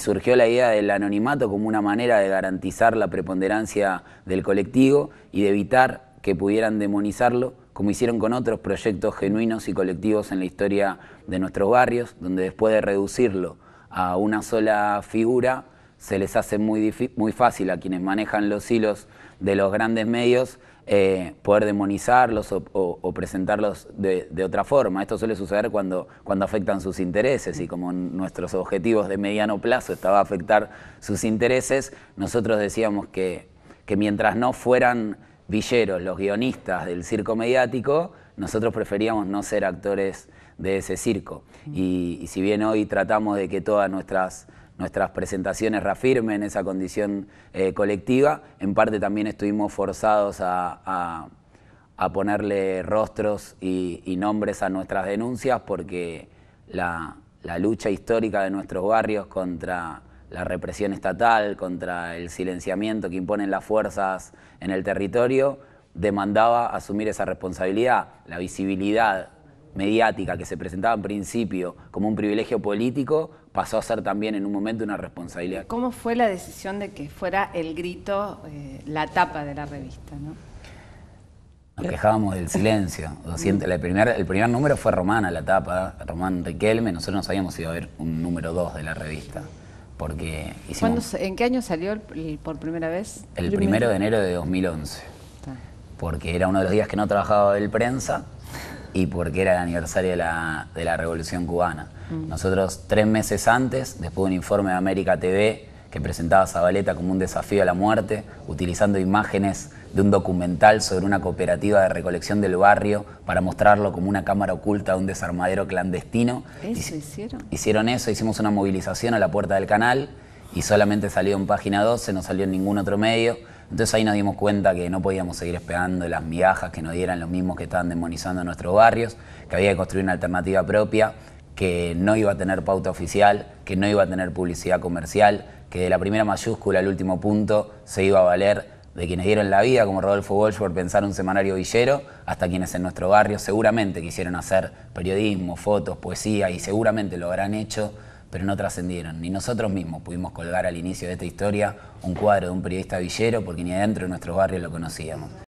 Surgió la idea del anonimato como una manera de garantizar la preponderancia del colectivo y de evitar que pudieran demonizarlo, como hicieron con otros proyectos genuinos y colectivos en la historia de nuestros barrios, donde después de reducirlo a una sola figura, se les hace muy, muy fácil a quienes manejan los hilos de los grandes medios eh, poder demonizarlos o, presentarlos de, otra forma. Esto suele suceder cuando, cuando afectan sus intereses y como nuestros objetivos de mediano plazo estaba a afectar sus intereses, nosotros decíamos que, que mientras no fueran villeros los guionistas del circo mediático, nosotros preferíamos no ser actores de ese circo. Mm. y si bien hoy tratamos de que todas nuestras nuestras presentaciones reafirmen esa condición eh, colectiva. En parte también estuvimos forzados a, ponerle rostros y, nombres a nuestras denuncias porque la, lucha histórica de nuestros barrios contra la represión estatal, contra el silenciamiento que imponen las fuerzas en el territorio, demandaba asumir esa responsabilidad, la visibilidad mediática que se presentaba en principio como un privilegio político pasó a ser también en un momento una responsabilidad. ¿Cómo fue la decisión de que fuera el grito eh, la tapa de la revista? ¿no? Nos quejábamos del silencio. el, primer, el primer número fue Romana, la tapa, Román Riquelme. Nosotros no sabíamos si iba a haber un número dos de la revista. Porque ¿En qué año salió por primera vez? El primero de enero de 2011. Porque era uno de los días que no trabajaba el prensa y porque era el aniversario de la, Revolución Cubana. Mm. Nosotros tres meses antes, después de un informe de América TV que presentaba a Zabaleta como un desafío a la muerte, utilizando imágenes de un documental sobre una cooperativa de recolección del barrio para mostrarlo como una cámara oculta de un desarmadero clandestino. ¿Eso hicieron? Hicieron eso, hicimos una movilización a la puerta del canal y solamente salió en página 12, no salió en ningún otro medio entonces ahí nos dimos cuenta que no podíamos seguir esperando las viajas que nos dieran los mismos que estaban demonizando nuestros barrios, que había que construir una alternativa propia, que no iba a tener pauta oficial, que no iba a tener publicidad comercial, que de la primera mayúscula al último punto se iba a valer de quienes dieron la vida, como Rodolfo Walsh, por pensar un semanario villero, hasta quienes en nuestro barrio seguramente quisieron hacer periodismo, fotos, poesía y seguramente lo habrán hecho pero no trascendieron. Ni nosotros mismos pudimos colgar al inicio de esta historia un cuadro de un periodista villero porque ni adentro de nuestro barrio lo conocíamos.